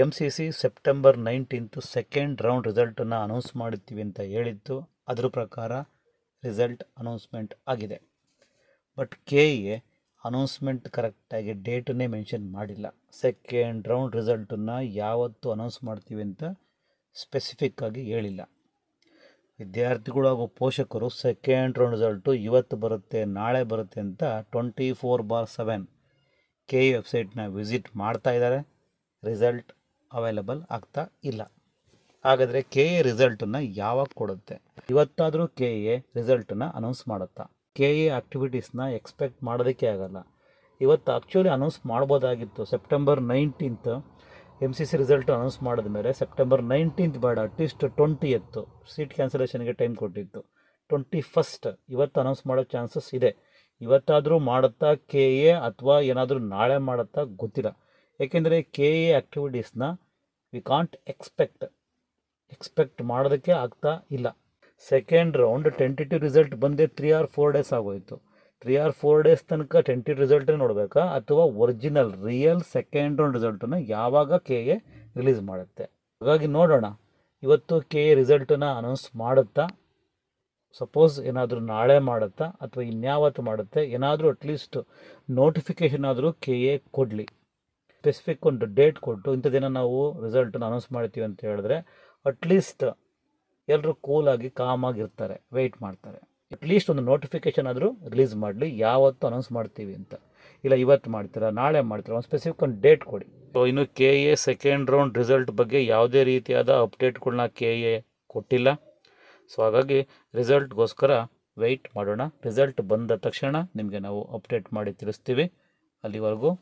M C C September nineteenth second round ರಿಸಲ್ಟನ್ನು announce ಮಾಡುತ್ತೀವಿ ಅಂತ ಹೇಳಿತ್ತು ಅದರ ಪ್ರಕಾರ ರಿಸಲ್ಟ್ ಅನೌನ್ಸ್ಮೆಂಟ್ ಆಗಿದೆ ಬಟ್ ಕೆ ಎ ಅನೌನ್ಸ್ಮೆಂಟ್ ಕರೆಕ್ಟಾಗಿ ಡೇಟನ್ನೇ ಮೆನ್ಷನ್ ಮಾಡಿಲ್ಲ ಸೆಕೆಂಡ್ ರೌಂಡ್ ರಿಸಲ್ಟನ್ನು ಯಾವತ್ತು ಅನೌನ್ಸ್ ಮಾಡ್ತೀವಿ ಅಂತ ಸ್ಪೆಸಿಫಿಕ್ಕಾಗಿ ಹೇಳಿಲ್ಲ ವಿದ್ಯಾರ್ಥಿಗಳು ಹಾಗೂ ಪೋಷಕರು ಸೆಕೆಂಡ್ ರೌಂಡ್ ರಿಸಲ್ಟು ಇವತ್ತು ಬರುತ್ತೆ ನಾಳೆ ಬರುತ್ತೆ ಅಂತ twenty four bar seven K ವೆಬ್ಸೈಟ್ನ ವಿಸಿಟ್ ಮಾಡ್ತಾ ಇದ್ದಾರೆ ರಿಸಲ್ಟ್ ಅವೈಲಬಲ್ ಆಗ್ತಾ ಇಲ್ಲ ಹಾಗಾದರೆ ಕೆ ಎ ರಿಸಲ್ಟನ್ನು ಯಾವಾಗ ಕೊಡುತ್ತೆ ಇವತ್ತಾದರೂ ಕೆ ಎ ರಿಸಲ್ಟನ್ನು ಅನೌನ್ಸ್ ಮಾಡುತ್ತಾ ಕೆ ಎ ಆ್ಯಕ್ಟಿವಿಟೀಸ್ನ ಎಕ್ಸ್ಪೆಕ್ಟ್ ಮಾಡೋದಕ್ಕೆ ಆಗಲ್ಲ ಇವತ್ತು ಆ್ಯಕ್ಚುಲಿ ಅನೌನ್ಸ್ ಮಾಡ್ಬೋದಾಗಿತ್ತು September nineteenth M C C result announce ಮಾಡಿದ ಮೇಲೆ ಸೆಪ್ಟೆಂಬರ್ ನೈನ್ಟೀನ್ತ್ ಬೇಡ ಅಟ್ಲೀಸ್ಟ್ ಟ್ವೆಂಟಿ ಎತ್ತು ಸೀಟ್ ಕ್ಯಾನ್ಸಲೇಷನ್ಗೆ ಟೈಮ್ ಕೊಟ್ಟಿತ್ತು ಟ್ವೆಂಟಿ ಫಸ್ಟ್ ಇವತ್ತು ಅನೌನ್ಸ್ ಮಾಡೋ ಚಾನ್ಸಸ್ ಇದೆ ಇವತ್ತಾದರೂ ಮಾಡುತ್ತಾ ಕೆ ಎ ಅಥವಾ ಏನಾದರೂ ನಾಳೆ ಮಾಡುತ್ತಾ ಗೊತ್ತಿಲ್ಲ ಏಕೆಂದರೆ ಕೆ ಎ ಆ್ಯಕ್ಟಿವಿಟೀಸ್ನ ವಿ ಕಾಂಟ್ ಎಕ್ಸ್ಪೆಕ್ಟ್ ಎಕ್ಸ್ಪೆಕ್ಟ್ ಮಾಡೋದಕ್ಕೆ ಆಗ್ತಾ ಇಲ್ಲ ಸೆಕೆಂಡ್ ರೌಂಡ್ ಟೆಂಟಿಟಿವ್ ರಿಸಲ್ಟ್ ಬಂದೇ ತ್ರೀ ಆರ್ ಫೋರ್ ಡೇಸ್ ಆಗೋಯಿತು ತ್ರೀ ಆರ್ ಫೋರ್ ಡೇಸ್ ತನಕ ಟೆಂಟಿವ್ ರಿಸಲ್ಟೇ ನೋಡಬೇಕಾ ಅಥವಾ ಒರಿಜಿನಲ್ ರಿಯಲ್ ಸೆಕೆಂಡ್ ರೌಂಡ್ ರಿಸಲ್ಟನ್ನು ಯಾವಾಗ ಕೆ ಎ ರಿಲೀಸ್ ಮಾಡುತ್ತೆ ಹಾಗಾಗಿ ನೋಡೋಣ ಇವತ್ತು ಕೆ ಎ ರಿಸಲ್ಟನ್ನು ಅನೌನ್ಸ್ ಮಾಡುತ್ತಾ ಸಪೋಸ್ ಏನಾದರೂ ನಾಳೆ ಮಾಡುತ್ತಾ ಅಥವಾ ಇನ್ಯಾವತ್ತು ಮಾಡುತ್ತೆ ಏನಾದರೂ ಅಟ್ಲೀಸ್ಟ್ ನೋಟಿಫಿಕೇಷನ್ ಆದರೂ ಕೆ ಎ ಕೊಡಲಿ ಸ್ಪೆಸಿಫಿಕ್ ಒಂದು ಡೇಟ್ ಕೊಟ್ಟು ಇಂಥ ದಿನ ನಾವು ರಿಸಲ್ಟನ್ನು ಅನೌನ್ಸ್ ಮಾಡ್ತೀವಿ ಅಂತ ಹೇಳಿದ್ರೆ ಅಟ್ಲೀಸ್ಟ್ ಎಲ್ಲರೂ ಕೂಲಾಗಿ ಕಾಮಾಗಿರ್ತಾರೆ ವೆಯ್ಟ್ ಮಾಡ್ತಾರೆ ಅಟ್ಲೀಸ್ಟ್ ಒಂದು ನೋಟಿಫಿಕೇಷನ್ ಆದರೂ ರಿಲೀಸ್ ಮಾಡಲಿ ಯಾವತ್ತು ಅನೌನ್ಸ್ ಮಾಡ್ತೀವಿ ಅಂತ ಇಲ್ಲ ಇವತ್ತು ಮಾಡ್ತೀರಾ ನಾಳೆ ಮಾಡ್ತೀರಾ ಒಂದು ಸ್ಪೆಸಿಫಿಕ್ ಒಂದು ಡೇಟ್ ಕೊಡಿ ಸೊ ಇನ್ನು K A second round result ಬಗ್ಗೆ ಯಾವುದೇ ರೀತಿಯಾದ ಅಪ್ಡೇಟ್ಗಳನ್ನ ಕೆ ಎ ಕೊಟ್ಟಿಲ್ಲ ಸೊ ಹಾಗಾಗಿ ರಿಸಲ್ಟ್ಗೋಸ್ಕರ ವೆಯ್ಟ್ ಮಾಡೋಣ ರಿಸಲ್ಟ್ ಬಂದ ತಕ್ಷಣ ನಿಮಗೆ ನಾವು ಅಪ್ಡೇಟ್ ಮಾಡಿ ತಿಳಿಸ್ತೀವಿ ಅಲ್ಲಿವರೆಗೂ